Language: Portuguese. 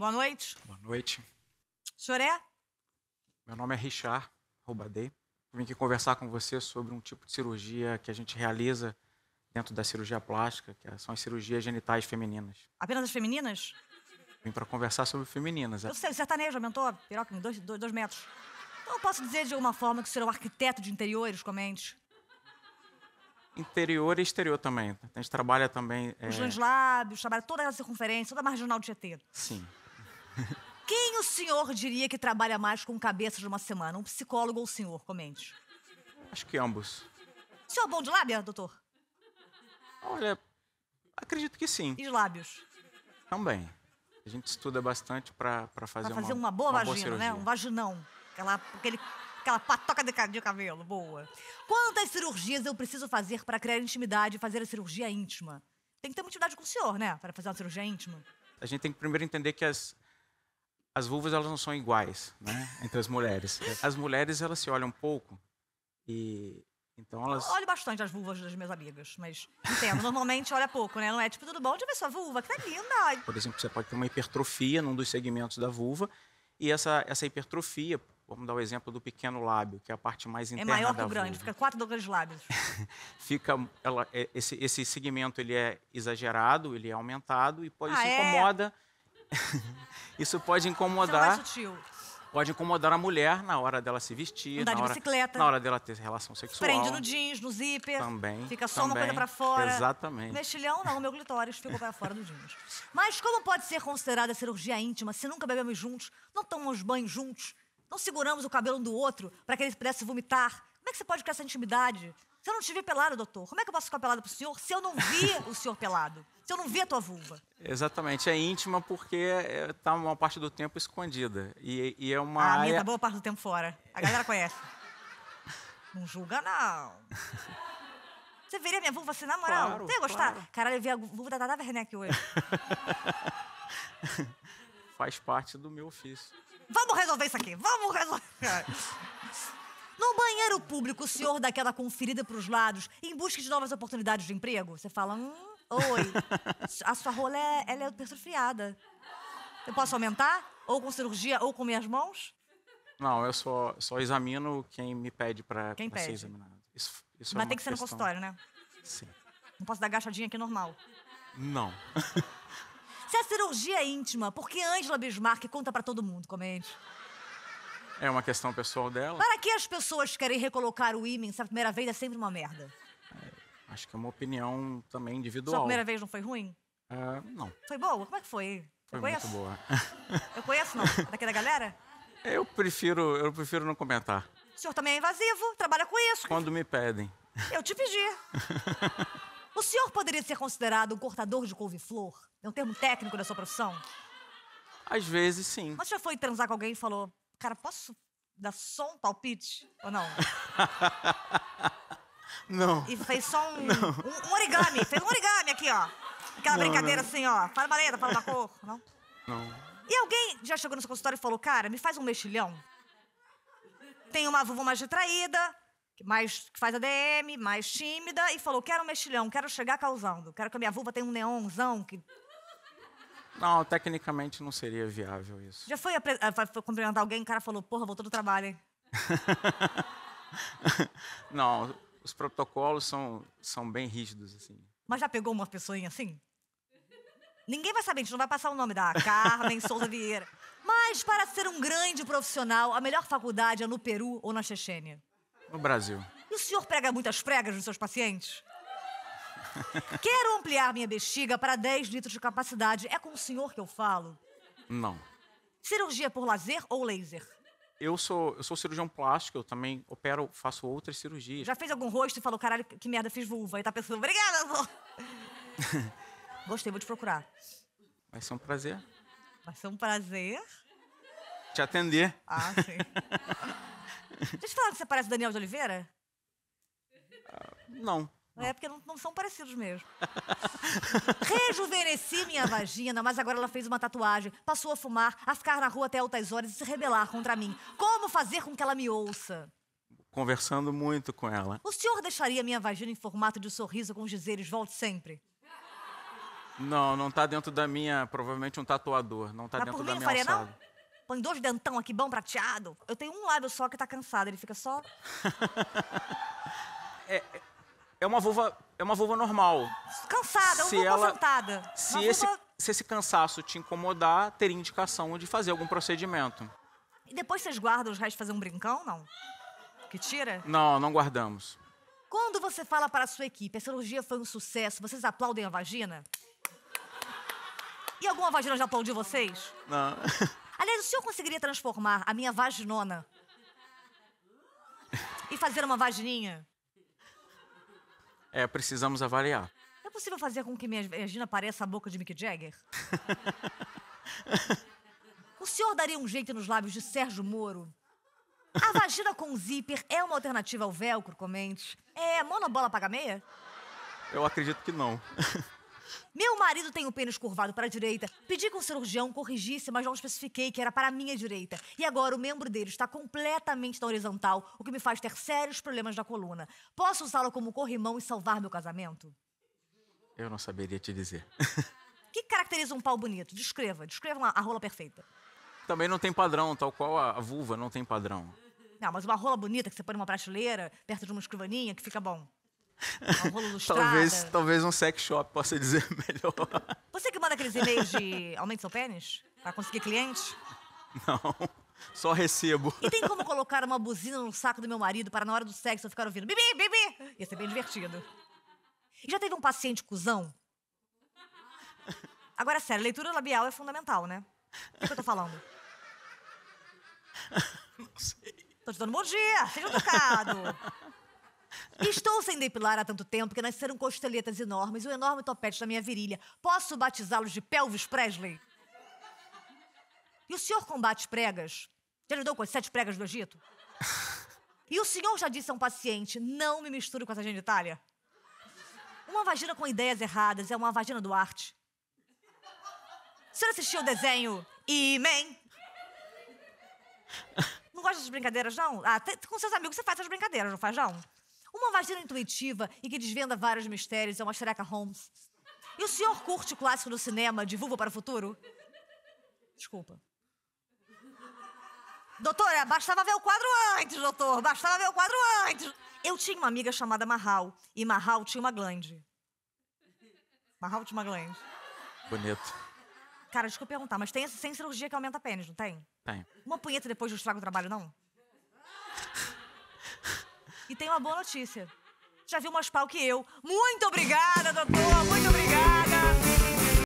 Boa noite. Boa noite. O senhor é? Meu nome é Richard Roubadei. Vim aqui conversar com você sobre um tipo de cirurgia que a gente realiza dentro da cirurgia plástica, que são as cirurgias genitais femininas. Apenas as femininas? Vim para conversar sobre femininas. É. Eu sei, o sertanejo aumentou, piroca, dois, dois, dois metros. Então eu posso dizer de alguma forma que o senhor é um arquiteto de interiores, comente. Interior e exterior também. A gente trabalha também. Os é... lábios, trabalha toda a circunferência, toda a marginal de Tietê. Sim. Quem o senhor diria que trabalha mais com cabeças uma semana? Um psicólogo ou o senhor? Comente. Acho que ambos. O senhor é bom de lábia, doutor? Olha, acredito que sim. E de lábios? Também. A gente estuda bastante para fazer, pra fazer uma, uma boa uma vagina, boa né? Um vaginão. Aquela, aquele, aquela patoca de, cabelo, boa. Quantas cirurgias eu preciso fazer para criar intimidade e fazer a cirurgia íntima? Tem que ter uma intimidade com o senhor, né? Para fazer uma cirurgia íntima. A gente tem que primeiro entender que as, as vulvas elas não são iguais, né, entre as mulheres. As mulheres elas se olham um pouco e então elas... Eu olho bastante as vulvas das minhas amigas, mas entendo, normalmente olha pouco, né? Não é tipo, tudo bom, de ver sua vulva, que tá linda. Por exemplo, você pode ter uma hipertrofia num dos segmentos da vulva, e essa, essa hipertrofia, vamos dar o exemplo do pequeno lábio, que é a parte mais é interna da É maior que o grande, fica quatro grandes lábios. fica, ela, é, esse, esse segmento ele é exagerado, ele é aumentado, e pode, ah, isso é? incomoda... É? isso pode incomodar. Isso é sutil. Pode incomodar a mulher na hora dela se vestir, Andar na, hora, bicicleta, na hora dela ter relação sexual. Prende no jeans, no zíper. Também. Fica só também, uma coisa para fora. Exatamente. Mexilhão não, meu clitóris ficou para fora do jeans. Mas como pode ser considerada cirurgia íntima se nunca bebemos juntos, não tomamos banho juntos, não seguramos o cabelo um do outro para que ele pudesse vomitar? Como é que você pode criar essa intimidade? Se eu não te vi pelado, doutor, como é que eu posso ficar pelado pro senhor se eu não vi o senhor pelado? Se eu não vi a tua vulva? Exatamente. É íntima porque é, tá uma parte do tempo escondida. E, e é uma. Ah, minha tá boa parte do tempo fora. A galera conhece. não julga, não. Você veria minha vulva assim, na moral? Claro, Você ia gostar? Claro. Caralho, eu vi a vulva da Tata Werneck hoje. Faz parte do meu ofício. Vamos resolver isso aqui. Vamos resolver. No banheiro público, o senhor dá aquela conferida para os lados em busca de novas oportunidades de emprego? Você fala, hum, oi, a sua rola é, ela é hipertrofiada. Eu posso aumentar? Ou com cirurgia, ou com minhas mãos? Não, eu só, só examino quem me pede para ser examinado. Isso, isso é Mas é tem que ser questão... no consultório, né? Sim. Não posso dar agachadinha aqui normal. Não. Se a é cirurgia é íntima, por que Angela Bismarck conta para todo mundo? Comente. É uma questão pessoal dela. Para que as pessoas querem recolocar o ímã se a primeira vez é sempre uma merda? É, acho que é uma opinião também individual. Sua primeira vez não foi ruim? Uh, não. Foi boa? Como é que foi? Foi eu conheço? muito boa. Eu conheço, não? Daqui da galera? Eu prefiro, eu prefiro não comentar. O senhor também é invasivo, trabalha com isso. Quando me pedem. Eu te pedi. o senhor poderia ser considerado um cortador de couve-flor? É um termo técnico da sua profissão? Às vezes, sim. Mas já foi transar com alguém e falou, Cara, posso dar só um palpite? Ou não? Não. E fez só um, um, um origami. Fez um origami aqui, ó. Aquela não, brincadeira não. assim, ó. Fala uma letra, fala uma cor. Não? Não. E alguém já chegou no seu consultório e falou, cara, me faz um mexilhão? Tem uma vulva mais retraída, mais, que faz ADM, mais tímida, e falou, quero um mexilhão, quero chegar causando. Quero que a minha vulva tenha um neonzão que não, tecnicamente não seria viável isso. Já foi, ah, foi cumprimentar alguém e o cara falou, porra, voltou do trabalho, hein? não, os protocolos são, são bem rígidos, assim. Mas já pegou uma pessoinha assim? Ninguém vai saber, a gente não vai passar o nome da Carmen Souza Vieira. Mas para ser um grande profissional, a melhor faculdade é no Peru ou na Chechênia? No Brasil. E o senhor prega muitas pregas nos seus pacientes? Quero ampliar minha bexiga para 10 litros de capacidade. É com o senhor que eu falo? Não. Cirurgia por laser ou laser? Eu sou, eu sou cirurgião plástico, eu também opero, faço outras cirurgias. Já fez algum rosto e falou, caralho, que merda, fiz vulva. E tá pensando, obrigada, amor. Gostei, vou te procurar. Vai ser um prazer. Vai ser um prazer. Te atender. Ah, sim. Deixa eu falar que você parece Daniel de Oliveira? Uh, não. Não. É porque não, não são parecidos mesmo. Rejuvenesci minha vagina, mas agora ela fez uma tatuagem, passou a fumar, a ficar na rua até altas horas e se rebelar contra mim. Como fazer com que ela me ouça? Conversando muito com ela. O senhor deixaria minha vagina em formato de sorriso com os dizeres volte sempre? Não, não tá dentro da minha. Provavelmente um tatuador. Não tá mas dentro da minha faria, alçada. Não? Põe dois dentão aqui, bom prateado. Eu tenho um lábio só que tá cansado, ele fica só. é, é é uma vulva, é uma vulva normal. Cansada, se vulva sentada. Se esse, vulva... se esse cansaço te incomodar, teria indicação de fazer algum procedimento. E depois vocês guardam os restos fazer um brincão, não? Que tira? Não, não guardamos. Quando você fala para a sua equipe, a cirurgia foi um sucesso, vocês aplaudem a vagina? E alguma vagina já aplaudiu vocês? Não. Aliás, o senhor conseguiria transformar a minha vaginona e fazer uma vagininha? é, precisamos avaliar. É possível fazer com que minha vagina pareça a boca de Mick Jagger? o senhor daria um jeito nos lábios de Sérgio Moro? A vagina com zíper é uma alternativa ao velcro, comente. É monobola paga meia? Eu acredito que não. Meu marido tem o pênis curvado para a direita. Pedi que um cirurgião corrigisse, mas não especifiquei que era para a minha direita. E agora o membro dele está completamente na horizontal, o que me faz ter sérios problemas na coluna. Posso usá-lo como corrimão e salvar meu casamento? Eu não saberia te dizer. O que caracteriza um pau bonito? Descreva, descreva a rola perfeita. Também não tem padrão, tal qual a vulva não tem padrão. Não, mas uma rola bonita que você põe numa prateleira, perto de uma escrivaninha, que fica bom. talvez, talvez um sex shop possa dizer melhor. Você que manda aqueles e-mails de aumente seu pênis para conseguir cliente? Não, só recebo. E tem como colocar uma buzina no saco do meu marido para na hora do sexo eu ficar ouvindo bibi, bibi? Ia ser bem divertido. E já teve um paciente cuzão? Agora, sério, leitura labial é fundamental, né? O que, que eu tô falando? Não sei. Tô te dando bom dia, seja educado. Estou sem depilar há tanto tempo que nasceram costeletas enormes e um enorme topete na minha virilha. Posso batizá-los de Pelvis Presley? E o senhor combate pregas? Já lidou com as sete pregas do Egito? E o senhor já disse a um paciente: não me misture com essa genitália? Uma vagina com ideias erradas é uma vagina do arte. O senhor assistiu o desenho Imen? Não gosta dessas brincadeiras, não? Ah, com seus amigos você faz essas brincadeiras, não faz, não? Uma vagina intuitiva e que desvenda vários mistérios é uma Shreka Holmes. E o senhor curte o clássico do cinema de Vulva para o Futuro? Desculpa. Doutora, bastava ver o quadro antes, doutor. Bastava ver o quadro antes. Eu tinha uma amiga chamada Marral. E Marral tinha uma glande. Marral tinha uma glande. Bonito. Cara, desculpa perguntar, mas tem essa sem cirurgia que aumenta pênis, não tem? Tem. Uma punheta depois do estrago do trabalho, não? E tem uma boa notícia. Já viu mais pau que eu. Muito obrigada, doutor. Muito obrigada.